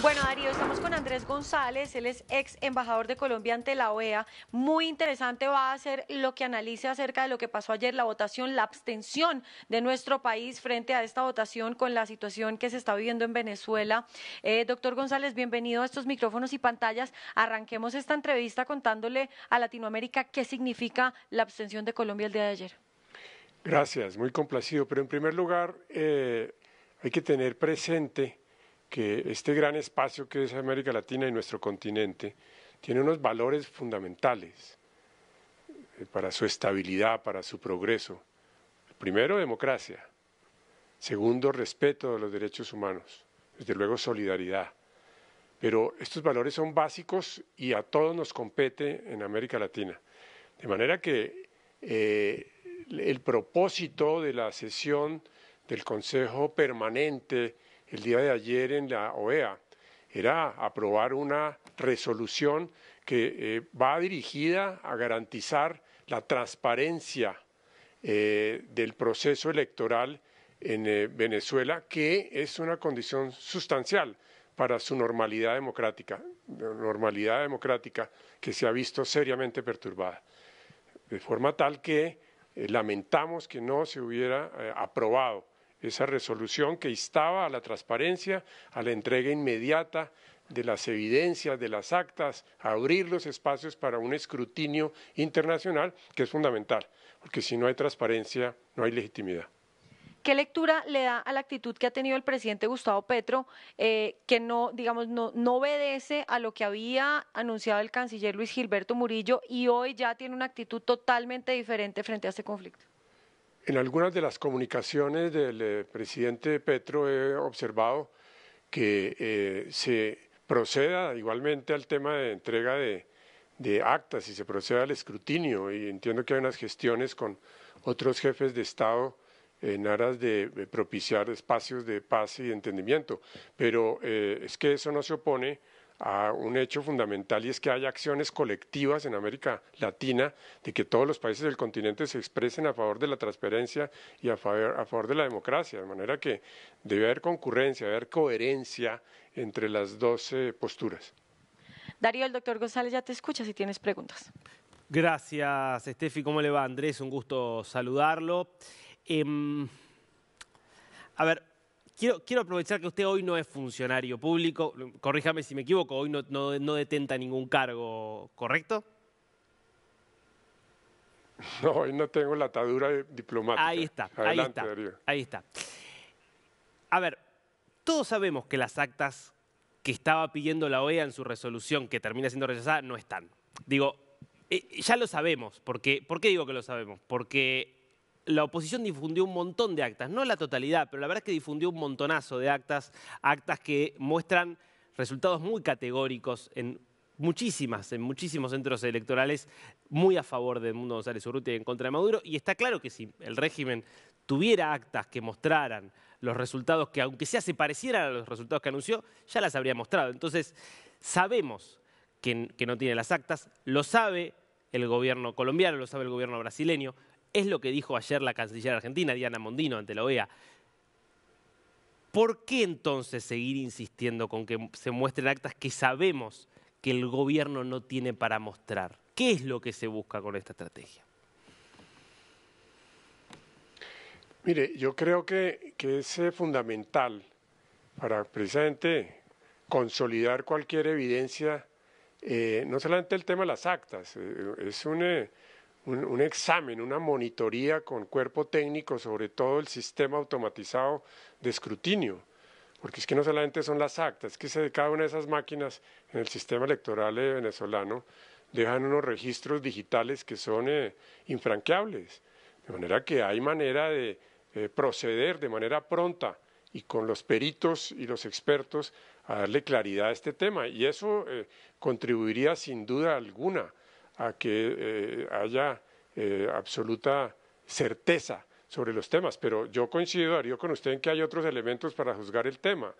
Bueno, Darío, estamos con Andrés González, él es ex embajador de Colombia ante la OEA. Muy interesante va a ser lo que analice acerca de lo que pasó ayer, la votación, la abstención de nuestro país frente a esta votación con la situación que se está viviendo en Venezuela. Eh, doctor González, bienvenido a estos micrófonos y pantallas. Arranquemos esta entrevista contándole a Latinoamérica qué significa la abstención de Colombia el día de ayer. Gracias, muy complacido. Pero en primer lugar, eh, hay que tener presente que este gran espacio que es América Latina y nuestro continente tiene unos valores fundamentales eh, para su estabilidad, para su progreso. Primero, democracia. Segundo, respeto de los derechos humanos. Desde luego, solidaridad. Pero estos valores son básicos y a todos nos compete en América Latina. De manera que eh, el propósito de la sesión del Consejo Permanente el día de ayer en la OEA. Era aprobar una resolución que eh, va dirigida a garantizar la transparencia eh, del proceso electoral en eh, Venezuela, que es una condición sustancial para su normalidad democrática, normalidad democrática que se ha visto seriamente perturbada. De forma tal que lamentamos que no se hubiera aprobado esa resolución que instaba a la transparencia, a la entrega inmediata de las evidencias, de las actas, a abrir los espacios para un escrutinio internacional que es fundamental, porque si no hay transparencia, no hay legitimidad. ¿Qué lectura le da a la actitud que ha tenido el presidente Gustavo Petro, eh, que no, digamos, no obedece a lo que había anunciado el canciller Luis Gilberto Murillo y hoy ya tiene una actitud totalmente diferente frente a este conflicto? En algunas de las comunicaciones del eh, presidente Petro he observado que eh, se proceda igualmente al tema de entrega de, actas y se proceda al escrutinio y entiendo que hay unas gestiones con otros jefes de Estado en aras de propiciar espacios de paz y entendimiento, pero eh, es que eso no se opone a un hecho fundamental y es que hay acciones colectivas en América Latina de que todos los países del continente se expresen a favor de la transparencia y a favor, a favor de la democracia, de manera que debe haber concurrencia, debe haber coherencia entre las dos posturas. Darío, el doctor González ya te escucha si tienes preguntas. Gracias, Estefi. ¿Cómo le va, Andrés? Un gusto saludarlo. Em, a ver, Quiero, aprovechar que usted hoy no es funcionario público, corríjame si me equivoco, hoy no, detenta ningún cargo, ¿correcto? No, hoy no tengo la atadura diplomática. Ahí está, ahí está, ahí está. A ver, todos sabemos que las actas que estaba pidiendo la OEA en su resolución, que termina siendo rechazada, no están. Digo, eh, ya lo sabemos. Porque, ¿Por qué digo que lo sabemos? Porque la oposición difundió un montón de actas, no la totalidad, pero la verdad es que difundió un montonazo de actas, actas que muestran resultados muy categóricos en muchísimas, en muchísimos centros electorales, muy a favor de Mundo González Urrutia y en contra de Maduro. Y está claro que si el régimen tuviera actas que mostraran los resultados que, aunque sea se parecieran a los resultados que anunció, ya las habría mostrado. Entonces, sabemos que no tiene las actas, lo sabe el gobierno colombiano, lo sabe el gobierno brasileño, es lo que dijo ayer la canciller argentina, Diana Mondino, ante la OEA. ¿Por qué entonces seguir insistiendo con que se muestren actas que sabemos que el gobierno no tiene para mostrar? ¿Qué es lo que se busca con esta estrategia? Mire, yo creo que, es eh, fundamental para precisamente consolidar cualquier evidencia, eh, no solamente el tema de las actas, eh, es un, un, examen, una monitoría con cuerpo técnico sobre todo el sistema automatizado de escrutinio porque es que no solamente son las actas, es que cada una de esas máquinas en el sistema electoral venezolano dejan unos registros digitales que son eh, infranqueables, de manera que hay manera de eh, proceder de manera pronta y con los peritos y los expertos a darle claridad a este tema, y eso eh, contribuiría sin duda alguna a que eh, haya eh, absoluta certeza sobre los temas, pero yo coincido, Darío, con usted en que hay otros elementos para juzgar el tema,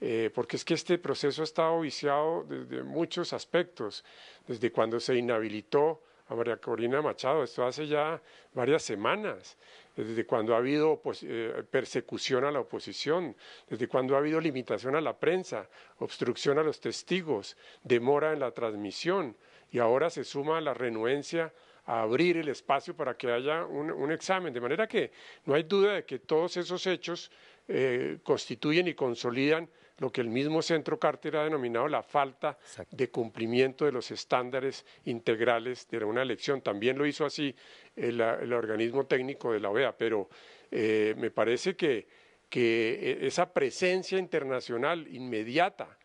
eh, porque es que este proceso ha estado viciado desde muchos aspectos, desde cuando se inhabilitó a María Corina Machado, esto hace ya varias semanas, desde cuando ha habido pues, persecución a la oposición, desde cuando ha habido limitación a la prensa, obstrucción a los testigos, demora en la transmisión, y ahora se suma la renuencia a abrir el espacio para que haya un, examen. De manera que no hay duda de que todos esos hechos eh, constituyen y consolidan lo que el mismo centro Carter ha denominado la falta de cumplimiento de los estándares integrales de una elección. También lo hizo así el, organismo técnico de la OEA, pero eh, me parece que, e, esa presencia internacional inmediata,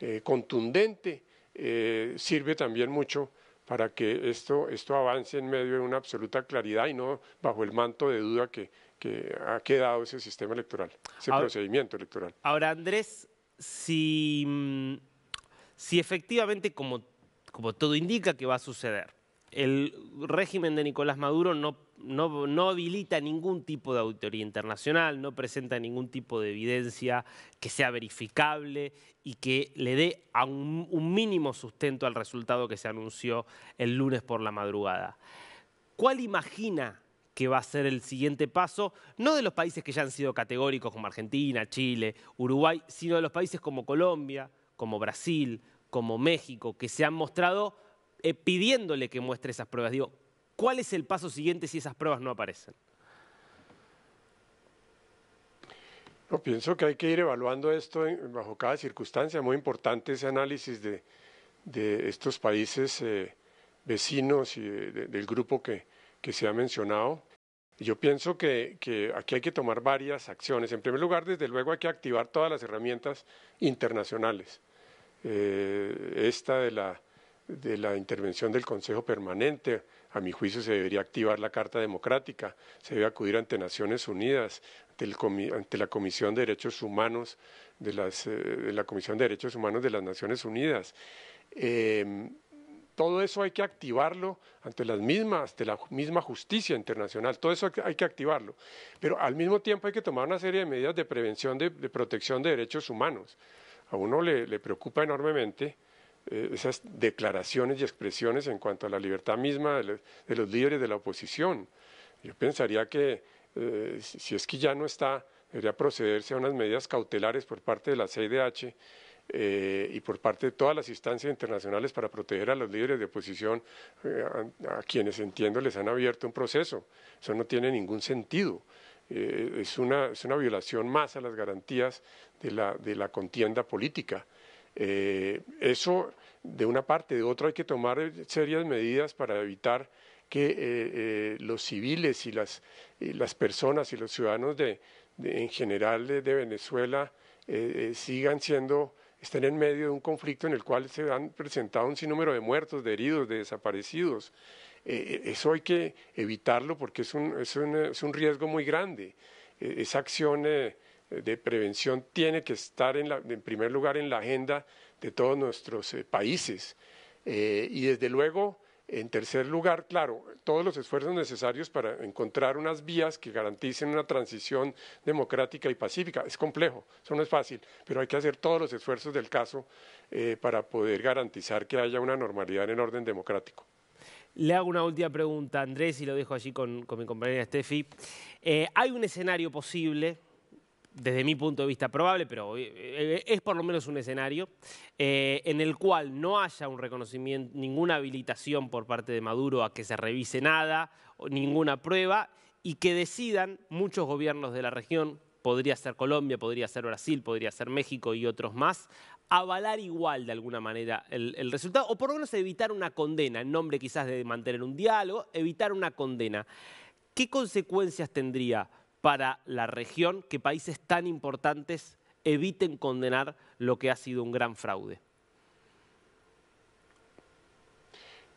eh, contundente, eh, sirve también mucho para que esto, esto avance en medio de una absoluta claridad y no bajo el manto de duda que, ha quedado ese sistema electoral, ese procedimiento electoral. Ahora, Andrés, si, mm, si efectivamente, como todo indica que va a suceder, el régimen de Nicolás Maduro no, habilita ningún tipo de auditoría internacional, no presenta ningún tipo de evidencia que sea verificable y que le dé un mínimo sustento al resultado que se anunció el lunes por la madrugada. ¿Cuál imagina que va a ser el siguiente paso, no de los países que ya han sido categóricos como Argentina, Chile, Uruguay, sino de los países como Colombia, como Brasil, como México, que se han mostrado eh, pidiéndole que muestre esas pruebas. Digo, ¿cuál es el paso siguiente si esas pruebas no aparecen? No, pienso que hay que ir evaluando esto bajo cada circunstancia. Muy importante ese análisis de, estos países eh, vecinos y del grupo que, se ha mencionado. Yo pienso que, aquí hay que tomar varias acciones. En primer lugar, desde luego hay que activar todas las herramientas internacionales. Eh, esta de la de la intervención del Consejo Permanente. A mi juicio se debería activar la Carta Democrática, se debe acudir ante Naciones Unidas, ante, la Comisión de Derechos Humanos de, las, eh, la Comisión de Derechos Humanos de las Naciones Unidas. Em, todo eso hay que activarlo ante las mismas, ante la misma justicia internacional, todo eso hay que activarlo. Pero al mismo tiempo hay que tomar una serie de medidas de prevención, de, protección de derechos humanos. A uno le preocupa enormemente eh, esas declaraciones y expresiones en cuanto a la libertad misma de, los líderes de la oposición. Yo pensaría que eh, si es que ya no está, debería procederse a unas medidas cautelares por parte de la CIDH eh, y por parte de todas las instancias internacionales para proteger a los líderes de oposición, a, quienes entiendo les han abierto un proceso. Eso no tiene ningún sentido. es, una, violación más a las garantías de la, de la contienda política. Eh, eso, de una parte, de otra, hay que tomar serias medidas para evitar que eh, eh, los civiles y las, las personas y los ciudadanos de, en general de, Venezuela sigan siendo estén en medio de un conflicto en el cual se han presentado un sinnúmero de muertos, de heridos, de desaparecidos. eso hay que evitarlo porque es un, es un, es un riesgo muy grande. esa acción de prevención tiene que estar en, primer lugar en la agenda de todos nuestros eh, países. Eh, y desde luego, en tercer lugar, claro, todos los esfuerzos necesarios para encontrar unas vías que garanticen una transición democrática y pacífica. Es complejo, eso no es fácil, pero hay que hacer todos los esfuerzos del caso eh, para poder garantizar que haya una normalidad en orden democrático. Le hago una última pregunta, Andrés, y lo dejo allí con, mi compañera Steffi. ¿Hay un escenario posible desde mi punto de vista probable, pero eh, eh, es por lo menos un escenario eh, en el cual no haya un reconocimiento, ninguna habilitación por parte de Maduro a que se revise nada, ninguna prueba, y que decidan muchos gobiernos de la región, podría ser Colombia, podría ser Brasil, podría ser México y otros más, avalar igual de alguna manera el, el, resultado, o por lo menos evitar una condena, en nombre quizás de mantener un diálogo, evitar una condena. ¿Qué consecuencias tendría? para la región que países tan importantes eviten condenar lo que ha sido un gran fraude?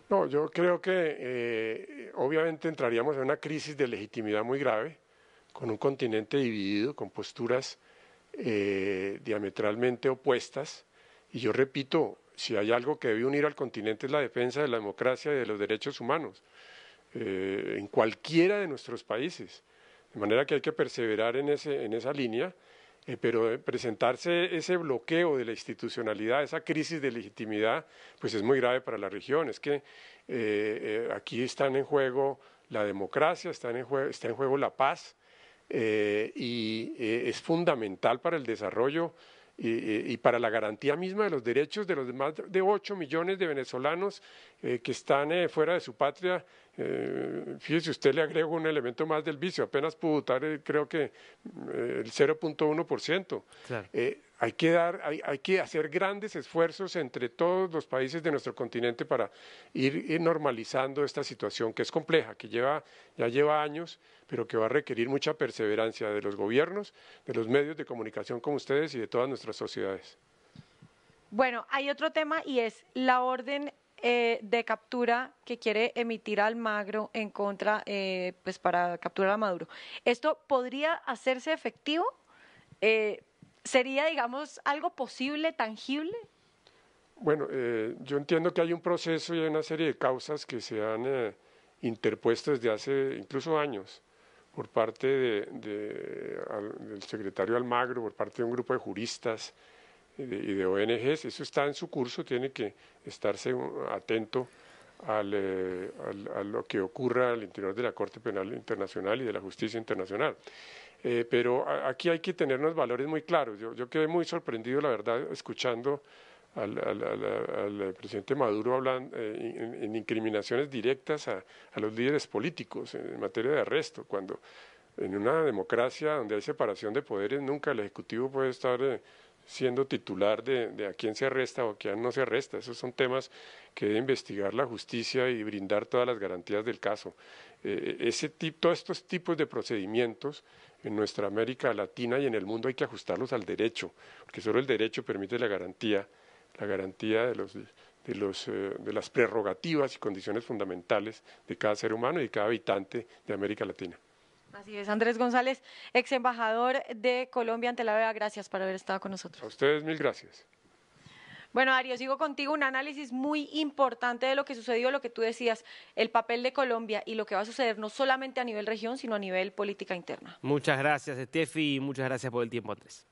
No, yo creo que eh, obviamente entraríamos en una crisis de legitimidad muy grave, con un continente dividido, con posturas eh, diametralmente opuestas. Y yo repito, si hay algo que debe unir al continente es la defensa de la democracia y de los derechos humanos, eh, en cualquiera de nuestros países. De manera que hay que perseverar en, ese, en esa línea, eh, pero eh, presentarse ese bloqueo de la institucionalidad, esa crisis de legitimidad, pues es muy grave para la región. Es que eh, aquí están en juego la democracia, en juego, está en juego la paz y es fundamental para el desarrollo y para la garantía misma de los derechos de los más de 8 millones de venezolanos eh, que están eh, fuera de su patria. Eh, fíjese, usted le agrega un elemento más del vicio, apenas pudo votar creo que mm, el 0.1%. Claro hay que, dar, hay, que hacer grandes esfuerzos entre todos los países de nuestro continente para ir, normalizando esta situación que es compleja, que lleva, ya lleva años, pero que va a requerir mucha perseverancia de los gobiernos, de los medios de comunicación como ustedes y de todas nuestras sociedades. Bueno, hay otro tema y es la orden eh, de captura que quiere emitir Almagro en contra, eh, pues para capturar a Maduro. ¿Esto podría hacerse efectivo? Eh, ¿Sería, digamos, algo posible, tangible? Bueno, eh, yo entiendo que hay un proceso y hay una serie de causas que se han eh, interpuesto desde hace incluso años por parte del secretario Almagro, por parte de un grupo de juristas y de, ONGs. Eso está en su curso, tiene que estarse atento eh, a lo que ocurra al interior de la Corte Penal Internacional y de la Justicia Internacional. Eh, pero aquí hay que tener unos valores muy claros. Yo, quedé muy sorprendido, la verdad, escuchando al, presidente Maduro hablando eh, en, incriminaciones directas a, los líderes políticos en materia de arresto, cuando en una democracia donde hay separación de poderes nunca el Ejecutivo puede estar... Eh, siendo titular de, a quién se arresta o a quién no se arresta. Esos son temas que debe investigar la justicia y brindar todas las garantías del caso. ese todos estos tipos de procedimientos en nuestra América Latina y en el mundo hay que ajustarlos al derecho, porque solo el derecho permite la garantía, la garantía de los de, los, eh, de las prerrogativas y condiciones fundamentales de cada ser humano y de cada habitante de América Latina. Así es, Andrés González, ex embajador de Colombia ante la OEA. Gracias por haber estado con nosotros. A ustedes mil gracias. Bueno, Darío, sigo contigo. Un análisis muy importante de lo que sucedió, lo que tú decías, el papel de Colombia y lo que va a suceder no solamente a nivel región, sino a nivel política interna. Muchas gracias, Estefi, y muchas gracias por el tiempo, Andrés.